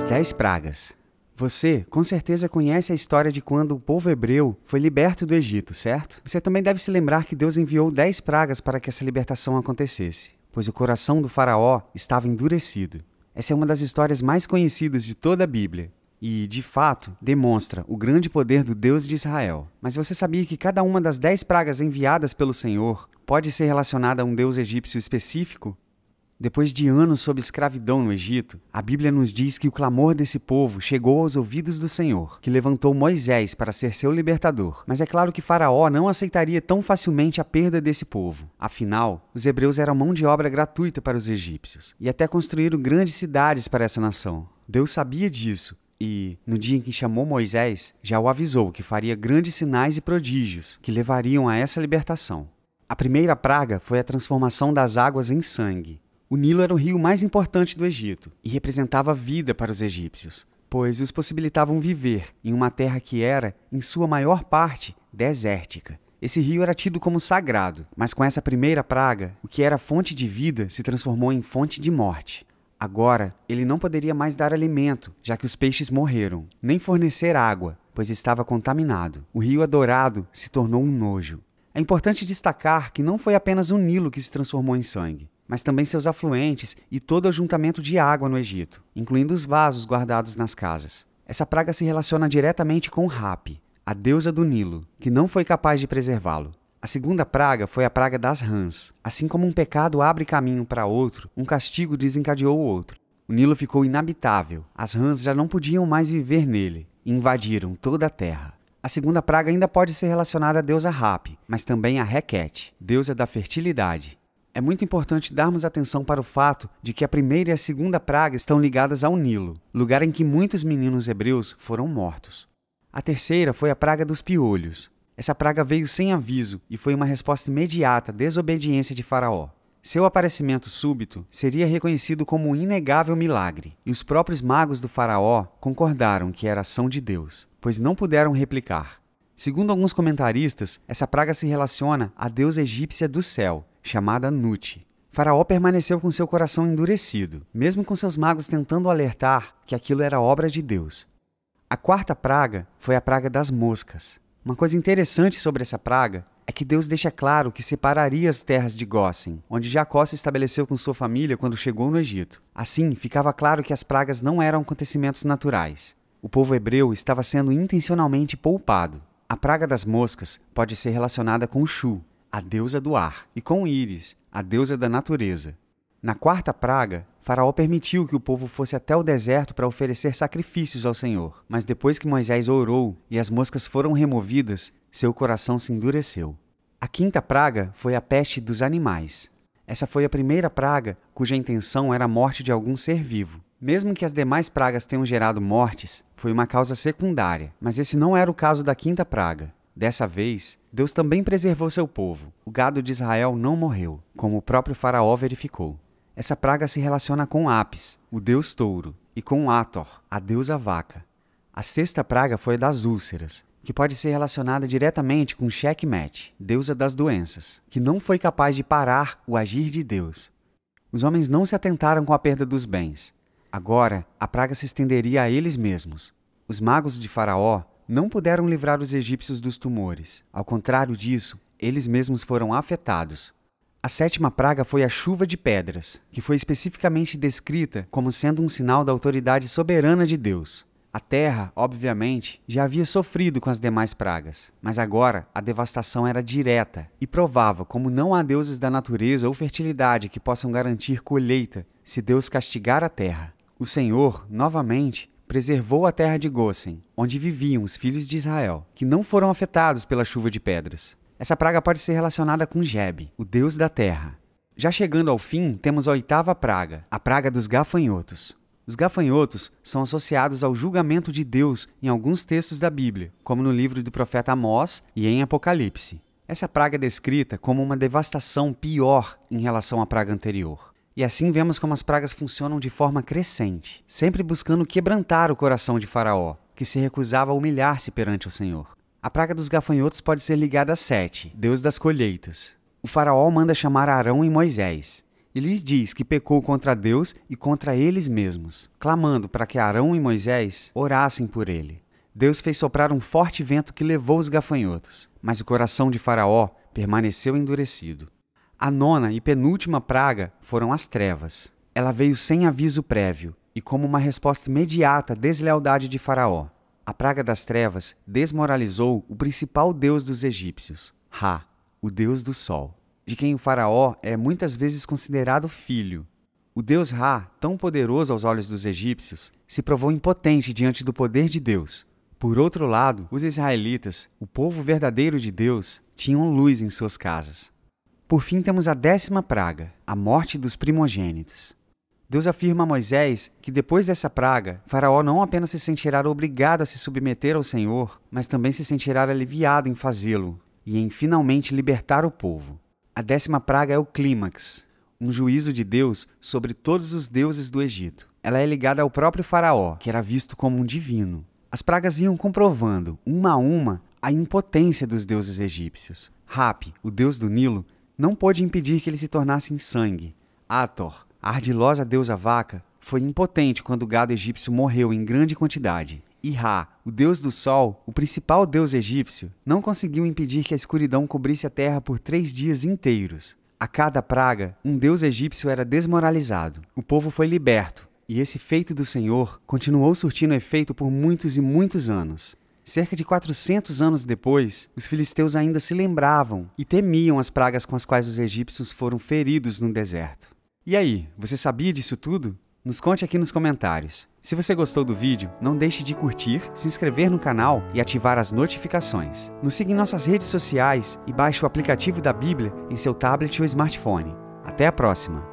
As Dez Pragas. Você, com certeza, conhece a história de quando o povo hebreu foi liberto do Egito, certo? Você também deve se lembrar que Deus enviou dez pragas para que essa libertação acontecesse, pois o coração do Faraó estava endurecido. Essa é uma das histórias mais conhecidas de toda a Bíblia e, de fato, demonstra o grande poder do Deus de Israel. Mas você sabia que cada uma das dez pragas enviadas pelo Senhor pode ser relacionada a um deus egípcio específico? Depois de anos sob escravidão no Egito, a Bíblia nos diz que o clamor desse povo chegou aos ouvidos do Senhor, que levantou Moisés para ser seu libertador. Mas é claro que Faraó não aceitaria tão facilmente a perda desse povo. Afinal, os hebreus eram mão de obra gratuita para os egípcios e até construíram grandes cidades para essa nação. Deus sabia disso e, no dia em que chamou Moisés, já o avisou que faria grandes sinais e prodígios que levariam a essa libertação. A primeira praga foi a transformação das águas em sangue. O Nilo era o rio mais importante do Egito e representava vida para os egípcios, pois os possibilitavam viver em uma terra que era, em sua maior parte, desértica. Esse rio era tido como sagrado, mas com essa primeira praga, o que era fonte de vida se transformou em fonte de morte. Agora, ele não poderia mais dar alimento, já que os peixes morreram, nem fornecer água, pois estava contaminado. O rio adorado se tornou um nojo. É importante destacar que não foi apenas o Nilo que se transformou em sangue mas também seus afluentes e todo o ajuntamento de água no Egito, incluindo os vasos guardados nas casas. Essa praga se relaciona diretamente com Rap, a deusa do Nilo, que não foi capaz de preservá-lo. A segunda praga foi a praga das rãs. Assim como um pecado abre caminho para outro, um castigo desencadeou o outro. O Nilo ficou inabitável, as rãs já não podiam mais viver nele, e invadiram toda a terra. A segunda praga ainda pode ser relacionada à deusa Rap, mas também a Requete, deusa da fertilidade, é muito importante darmos atenção para o fato de que a primeira e a segunda praga estão ligadas ao Nilo, lugar em que muitos meninos hebreus foram mortos. A terceira foi a praga dos piolhos. Essa praga veio sem aviso e foi uma resposta imediata à desobediência de Faraó. Seu aparecimento súbito seria reconhecido como um inegável milagre, e os próprios magos do Faraó concordaram que era ação de Deus, pois não puderam replicar. Segundo alguns comentaristas, essa praga se relaciona à deusa egípcia do céu, chamada Nuti. Faraó permaneceu com seu coração endurecido, mesmo com seus magos tentando alertar que aquilo era obra de Deus. A quarta praga foi a praga das moscas. Uma coisa interessante sobre essa praga é que Deus deixa claro que separaria as terras de Gósen, onde Jacó se estabeleceu com sua família quando chegou no Egito. Assim, ficava claro que as pragas não eram acontecimentos naturais. O povo hebreu estava sendo intencionalmente poupado. A praga das moscas pode ser relacionada com Shu, a deusa do ar, e com Íris, a deusa da natureza. Na quarta praga, Faraó permitiu que o povo fosse até o deserto para oferecer sacrifícios ao Senhor. Mas depois que Moisés orou e as moscas foram removidas, seu coração se endureceu. A quinta praga foi a peste dos animais. Essa foi a primeira praga cuja intenção era a morte de algum ser vivo. Mesmo que as demais pragas tenham gerado mortes, foi uma causa secundária, mas esse não era o caso da quinta praga. Dessa vez, Deus também preservou seu povo. O gado de Israel não morreu, como o próprio Faraó verificou. Essa praga se relaciona com Apis, o deus touro, e com Ator, a deusa vaca. A sexta praga foi a das úlceras, que pode ser relacionada diretamente com Checkmate, deusa das doenças, que não foi capaz de parar o agir de Deus. Os homens não se atentaram com a perda dos bens. Agora, a praga se estenderia a eles mesmos. Os magos de Faraó não puderam livrar os egípcios dos tumores. Ao contrário disso, eles mesmos foram afetados. A sétima praga foi a chuva de pedras, que foi especificamente descrita como sendo um sinal da autoridade soberana de Deus. A terra, obviamente, já havia sofrido com as demais pragas, mas agora a devastação era direta e provava como não há deuses da natureza ou fertilidade que possam garantir colheita se Deus castigar a terra. O Senhor, novamente, preservou a terra de Gosen, onde viviam os filhos de Israel, que não foram afetados pela chuva de pedras. Essa praga pode ser relacionada com Jeb, o deus da terra. Já chegando ao fim, temos a oitava praga, a praga dos gafanhotos. Os gafanhotos são associados ao julgamento de Deus em alguns textos da Bíblia, como no livro do profeta Amós e em Apocalipse. Essa praga é descrita como uma devastação pior em relação à praga anterior. E assim vemos como as pragas funcionam de forma crescente, sempre buscando quebrantar o coração de Faraó, que se recusava a humilhar-se perante o Senhor. A praga dos gafanhotos pode ser ligada a Sete, deus das colheitas. O Faraó manda chamar Arão e Moisés, e lhes diz que pecou contra Deus e contra eles mesmos, clamando para que Arão e Moisés orassem por ele. Deus fez soprar um forte vento que levou os gafanhotos, mas o coração de Faraó permaneceu endurecido. A nona e penúltima praga foram as trevas. Ela veio sem aviso prévio e como uma resposta imediata à deslealdade de Faraó. A praga das trevas desmoralizou o principal deus dos egípcios, Ra, o deus do sol, de quem o Faraó é muitas vezes considerado filho. O deus Ra, tão poderoso aos olhos dos egípcios, se provou impotente diante do poder de Deus. Por outro lado, os israelitas, o povo verdadeiro de Deus, tinham luz em suas casas. Por fim, temos a décima praga, a morte dos primogênitos. Deus afirma a Moisés que depois dessa praga, Faraó não apenas se sentirá obrigado a se submeter ao Senhor, mas também se sentirá aliviado em fazê-lo e em finalmente libertar o povo. A décima praga é o clímax, um juízo de Deus sobre todos os deuses do Egito. Ela é ligada ao próprio Faraó, que era visto como um divino. As pragas iam comprovando, uma a uma, a impotência dos deuses egípcios. Rap, o deus do Nilo, não pôde impedir que ele se tornasse em sangue. Ator, a ardilosa deusa vaca, foi impotente quando o gado egípcio morreu em grande quantidade. E Ra, o deus do sol, o principal deus egípcio, não conseguiu impedir que a escuridão cobrisse a terra por três dias inteiros. A cada praga, um deus egípcio era desmoralizado. O povo foi liberto, e esse feito do Senhor continuou surtindo efeito por muitos e muitos anos. Cerca de 400 anos depois, os filisteus ainda se lembravam e temiam as pragas com as quais os egípcios foram feridos no deserto. E aí, você sabia disso tudo? Nos conte aqui nos comentários. Se você gostou do vídeo, não deixe de curtir, se inscrever no canal e ativar as notificações. Nos siga em nossas redes sociais e baixe o aplicativo da Bíblia em seu tablet ou smartphone. Até a próxima!